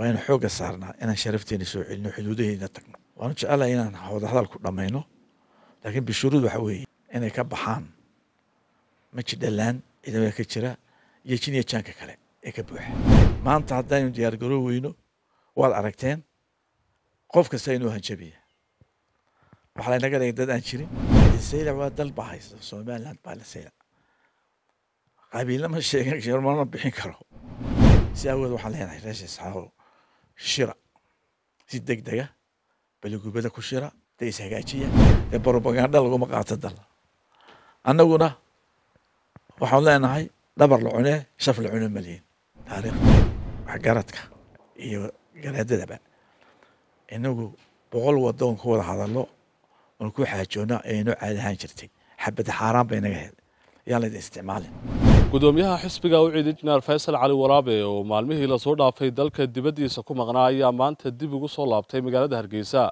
waa xoogga saarnaa inaan sharafteena soo celino xuduudaheena tagno waanu jecelahay inaan howdahadalku dhammayno laakiin bishuruud waxa weeye inay ka baxaan maji dhallaan ciidamada ka jira iyo jin iyo kale ee ka buuxa maanta haddaynu diyaargaroo weyno waad aragteen qof kasta inuu hanjabiya waxaa laynaga dhigay dad aan jirin saylac waa dal baa somaliland baa la saylac qabiilnama sheegan sheermana bixin karo si awood waxaan leenahay reesha isxaawo shira si deg dega beligubada ku shira dee ishagaajiya dee barobaganda laguma qaato dal annaguna waxaan leenahay dhabar la cunee shaf la cuno malihin taariikhda waxgaradka iyo garaadadaba inagu boqol wadoon ku wada hadallo oon ku xaajoona ee inoo caadi ahaan jirtay xabad xaaraan bay naga hel yaan laydin isticmaalin gudoomiyaha xisbiga u ciid faysal cali waraabe oo maalmihii lasoo dhaafay dalka dibaddiisa ku maqnaa ayaa maanta dib ugu soo laabtay magaalada hargeysa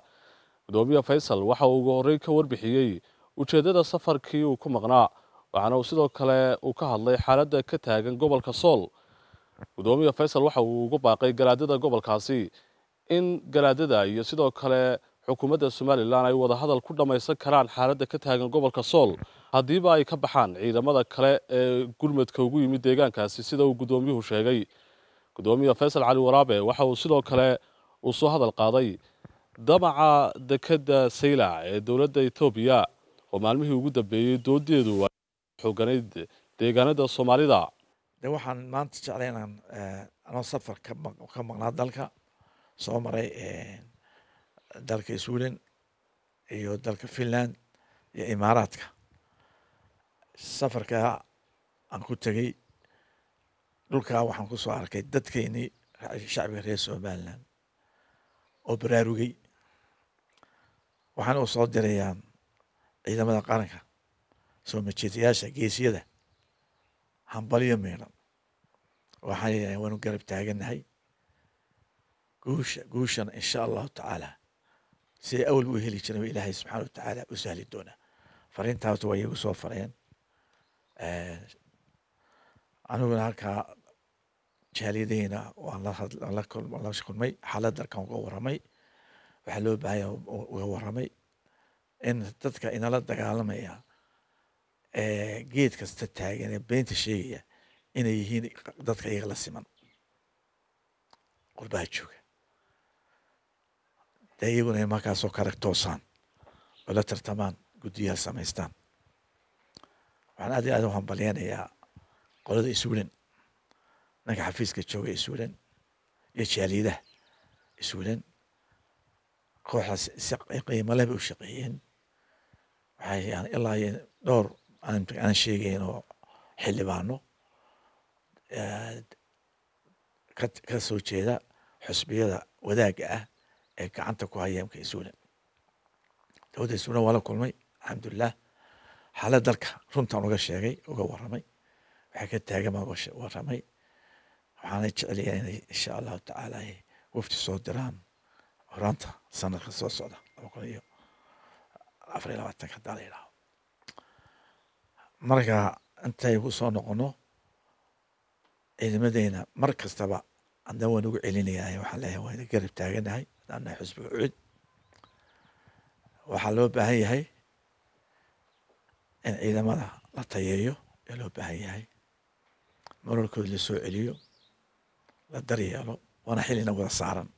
gudoomiye faysal waxa uu ugu horreyn ka warbixiyey ujeeddada safarkii uu ku maqnaa waxaana uu sidoo kale uu ka hadlay xaaladda ka taagan gobolka sool gudoomiye faysal waxa uu ugu baaqay garaadada gobolkaasi in garaadada iyo sidoo kale xukuumadda somalilan ay wadahadal ku dhammaysan karaan xaaladda ka taagan gobolka sool haddiiba ay ka baxaan ciidamada kale ee gurmadka ugu yimid deegaankaasi sida uu guddoomiyuhu sheegay gudoomiya faysal cali waraabe waxa uu sidoo kale uu soo hadal qaaday damaca dekedda saylac ee dowladda etoobiya oo maalmihii ugu dambeeyey doodeedu xooganayd deegaanada soomaalida de waxaan maanta jeclaynaan eh, anoo safar ka maqnaa dalka soo maray eh, dalka sweden iyo dalka finland iyo imaaraadka safarkaa aan ku tegey dhulkaa waxaan kusoo arkay dadkeenii shacbiga reer somaliland oo baraarugay waxaan u soo dirayaa ciidamada qaranka soo majeedayaasha geesiyada hambalyo miidhan waxaan yidhahdeen waanu garab taagannahay guusha guushana insha allahu tacaala siday awal u heli jireen ilaahay subxaana watacaala u sahli doonaa fariintaas waa iyagu soo fareen aniguna halkaa jaaliyadaheyna waanla kulmay xaaladda alkaan uga waramay waxaa loo baahanya uga waramay in dadka inala dagaalamaya geed kasta taagan ee beenta sheegaya inay yihiin dadka iyaga la siman qurbaha jooga dee iyaguna ay markaasoo kale toosaan oo la tartamaan guddiyaha samaystaan waxaan aad iyo aad u hambalyeynayaa qolada iswilan ninka xafiiska jooga iswilan iyo jaaliidaha iswilan kooxdaas si qiimo leh bay u shaqeeyeen waxay yani ilaa iyo dhowr aanaan sheegayn oo xildhibaano eh, ka soo jeeda xusbiyada wadaaga ah ee gacanta ku hayaan kaysuuna dowladaysuuna waa la kulmay alxamdulilah xaalada dalka runtaan uga sheegay uga waramay waxay ka taagama waramay waxaana jeceliyaa inay insha allahu tacaala ay wafdi soo diraan horaanta sanadka soo socda laba kun iyo afar iyo labaatanka hadaa la yidhaaho marka intaygu soo noqono ciidamadeyna mar kastaba haddana waan ugu celinayaa waxaan leeyahay waan garab taaganahay annahay xusbi cuud waxaa loo baahan yahay in ciidamada la tayeeyo ee loo baahan yahay maralkooda lasoo celiyo la daryeelo waana xilina wada saaran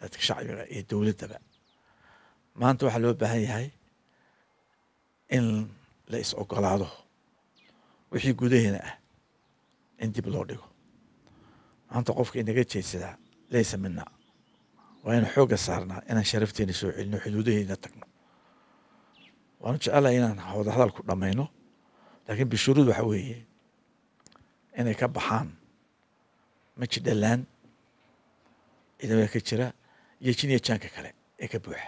dadka shacbiga iyo dowladdaba maanta waxaa loo baahan yahay in la is ogolaado wixii gudaheena ah in dib loo dhigo maanta qofka inaga jeedsadaa laysa mina waa inu xoogga saarnaa inaan sharafteena soo celino xuduudaheena tagno waanu jecelahay inaan hawda hadal ku dhammayno laakiin bishuruud waxa weeye inay ka baxaan maji dhalaan ciidamada ka jira iyo jiniya jaanka kale ee ka buuxa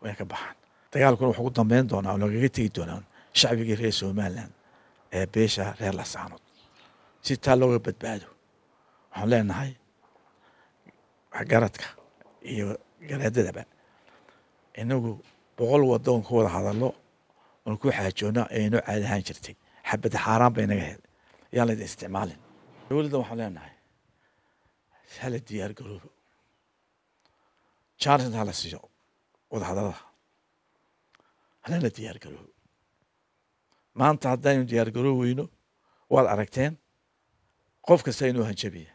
waa inay ka baxaan dagaalkuna waxaan ku dambeyn doonaa oo lagaga tegi doonaa shacbigii reer somaliland ee beesha reer lasaanood si taa looga badbaado waxaan leenahay waxgaradka iyo garaadadaba inagu boqol wadoon ku wada hadallo oon ku xaajoona ee inoo caadi ahaan jirtay xabada xaaraan bay naga hel yaan laydin isticmaalin dowladdan waxaan leenahay hala diyaar garoobo charleston hala siiyo wadahadalada halana diyaar garoobo maanta haddaynu diyaar garoob weyno waad aragteen qof kasta inuu hanjabiya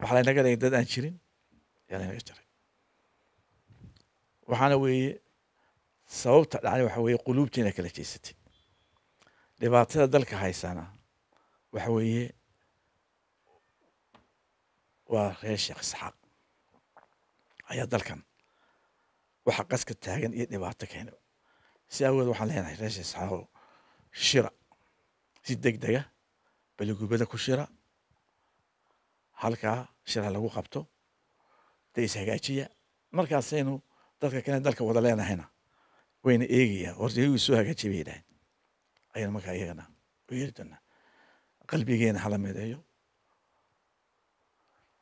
waxaa laynaga dhigay dad aan jirin jiray waxaana weeye sababta dhacday waxa weeye quluubtiina kala jeysatay dhibaatada dalka haysana waxa weeye waa reer sheekh isxaaq ayaa dalkan waxa qaska taagan iyo dhibaato keena si awood waxaan leenahay reer sheekh isxaaqo shira si deg dega beligubada ku shira halkaa shira lagu qabto dee is hagaajiya markaasaynu dadka kale dalka wada leenahayna wayna eegaya hortaygu soo hagaajiya bay yidhaaheen ayaynu markaa iyagana u yeeri doonaa qalbigeena hala meedeeyo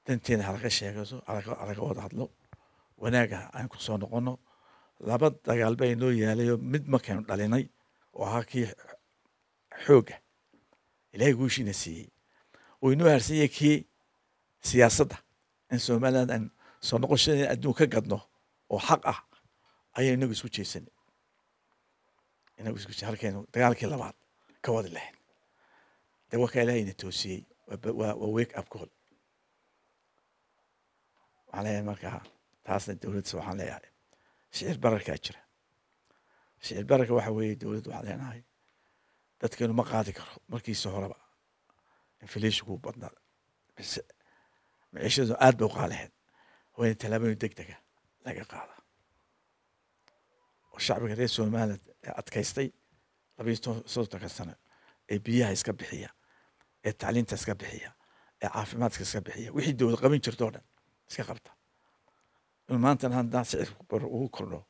danteena halaga sheegayso halaga wada hadlo wanaaga aan ku soo noqono laba dagaal baa inoo yaalayoo mid markaynu dhalinay oo ahaa kii xoogga ilaahay guushiina siiyey oo inoo haarsiiyey kii siyaasadda in somaliland aan soo noqoshadan adduun ka gadno oo xaq ah ayaa inagu isku jeesanay inagu isku je halkeenu dagaalkii labaad ka wadi lahayn de wakaa ilaahayna toosiyey waa wake up call waxaan leeyahay markaa taasna dowladsa waxaan leeyahay shicir bararkaa jira shicir bararka waxa weeye dowladda waxaa leenahay dadkeenu ma qaadi karo markiisi horeba inflation kuu badnaa maciishadu aad bay u waa in tallaabooyin deg dega laga qaada oo shacbiga reer somaliland ee adkaystay labiyo soddonka sano ee biyaha iska bixiya ee tacliinta iska bixiya ee caafimaadka iska bixiya wixii dowlad qabin jirta o dhan iska qabta in maantana haddaan sicirka bar ugu kordho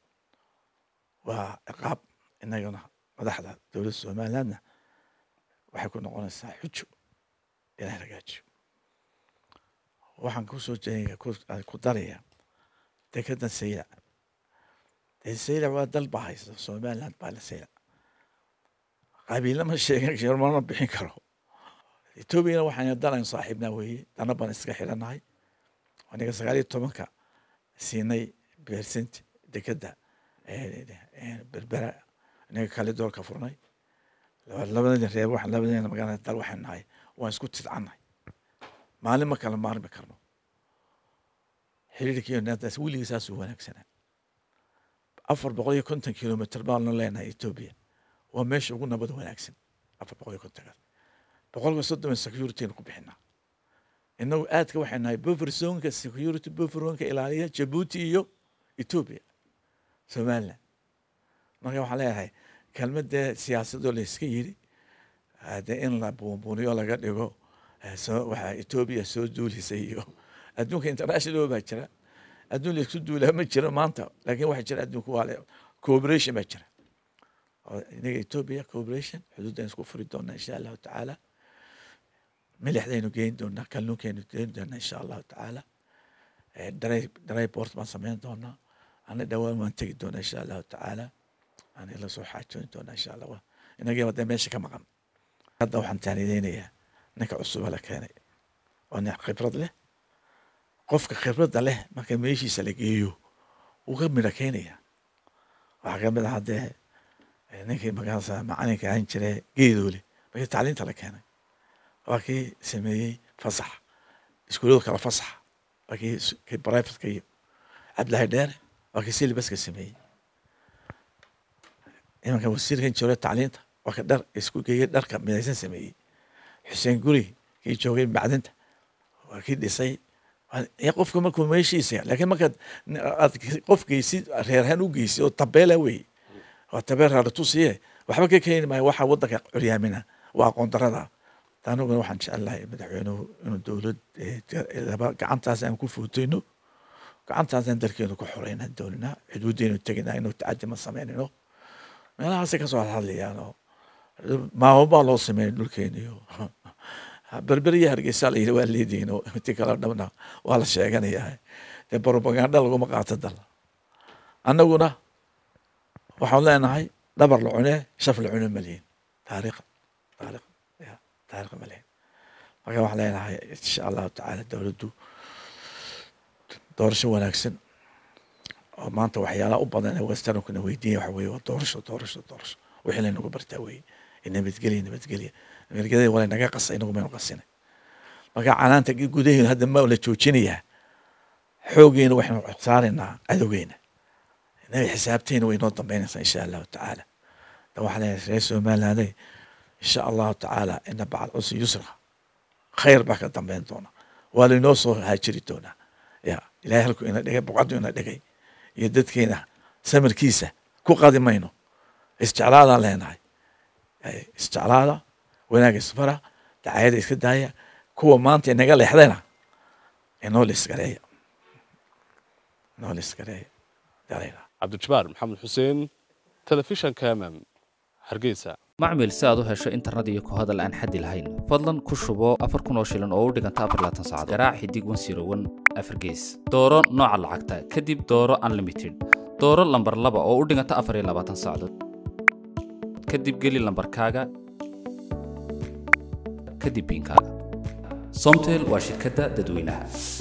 waa ciqaab inagana madaxda dowladda somalilandna waxay ku noqonaysaa xujo inay hagaajiyo waxaan kusoo ku daraya dekedan saylac saylac waa dal baa haysta somaliland baa la saylac ma sheegan sharmama bixin karo etoobiyana waxaan dalaynu saaxiibnaa weeye dana baan iska xidhannahay aniga iyo tobanka siinay bersent dekeda berbera inaga kale doolka furnay labadeena reer labadeenna magaalada dal waxaan nahay waan isku tidcannahay maalin ma kala maarmi karno xiriirkiiyo naadaas weligii saasuu wanaagsanaa afar boqol iyo konton kilomiter baanu leenahay etoobiya waa meesha ugu nabad wanaagsan afar boqol iyo kontonkaas boqolka soddon securitynu ku bixinaa inagu aadka waxay nahay buffer zonka security buffer zonka ilaaliya jabuuti iyo etoobiya somaliland marka waxaa leeyahay kelmadee siyaasadoo la iska yiri hadee ah, in la buunbuuniyo laga dhigo Eh, waxaa etoobiya soo duulisay iyo adduunka international baa jira adduun laisku duulaa ma jiro maanta lakin waxa jira adduunka waale cooperation baa jira oh, inaga etoobiya cooperation xuduuddan isku furi doonaa insha allahu tacaala milixdaynu geyn doonaa kalluunkaynu geyn doonaa insha allahu tacaala eh, dry dry port baan samayn doonaa ana dhawaan waan tegi doonaa insha allahu tacaala ani la xaajoyn doonaa insha allah inagii hadda meesha ka maqan hadda waxaan taanideynayaa ninka cusuba la keenay oo nin khibrad leh qofka khibradda leh marka meeshiisa la geeyo wuu ka midho keenaya waxaa kamid mid ah haddee ninkii markaasa macalinka ahan jire geedoole markii tacliinta la keenay waa kii sameeyey fasax iskuulyadu kala fasax waa kii kii iyo cabdilahi dheere waa kii silibaska sameeyey imanka wasiirkan jiro tacliinta waa ka dhar isku geeyey dharka midaysan sameeyey xuseen guri kii joogay macdinta waa kii dhisay qofka markuu meeshiisa lakiin markaad qof geysid reerhaan u geysid oo tabeela wey waa tabeel raaritusiye waxba ka keeni maayo waxaa wadanka curyaamina waa aqoon darada anuguna waxaan jecel lahay madaxweynuhu inuu dowlad laba gacantaas aan ku footeyno gacantaasaan dalkeenu ku xoreyna doolina xuduudeenu tegina inuu tacadi ma sameynino meelahaase kasoo hadhadlayaan maamo baa loo sameyn dhulkeeniyo berberiya hargeysa la yidhi waa leedihiin inti kaloo dhabna waa la sheeganayaa dee brobaganda laguma qaato dal annaguna waxaan leenahay dhabar la cunee shaf la cuno malihin taariikha taariikh ya taariikha malihin marka waxaan leenahay insha allahu tacaala dowladdu doorasho wanaagsan oo maanta waxyaalaha u badan ee westernku na waxa weye waa doorasho doorasho doorasho wixii lanagu bartaa weye nabadgelya nabadgelya gaarigada wala naga qasa inagu maynu qasinay marka canaanta gudaheenu hadda ma la joojinayaa xoogeena waxaynu saaraynaa cadowgeena inaga xisaabteena way inoo dambeynaysaa insha allahu tacaala da waxaa leeyahay reer somalilanday insha allahu tacaala ina bacad cusri yusra khayr baa ka dambeyn doona waa lainoo soo haajiri doonaa ya ilahay halku ina dhigay boqadu ina dhigay iyo dadkeena samirkiisa ku qadi mayno isjeclaadaan leenahay isjeclaada wanaag isfara dacayada iska daaya kuwa maanta inaga leexdayna inoo lsgareeya inoo lsgareeya cabdijabaar maxamed xuseen telefishanka amam hargeysa macmil si aad u hesho internet iyo ku hadal aan xaddi lahayn fadlan ku shubo afar kun oo shilan oo u dhiganta afar laatan saacadood garaac xidig wan sirowan afargees dooro nooca lacagta kadib dooro unlimited dooro lambar laba oo u dhiganta afar iyo labaatan saacdood kadib geli lambarkaaga kadib biinkaaga somtel waa shirkadda dadweynaha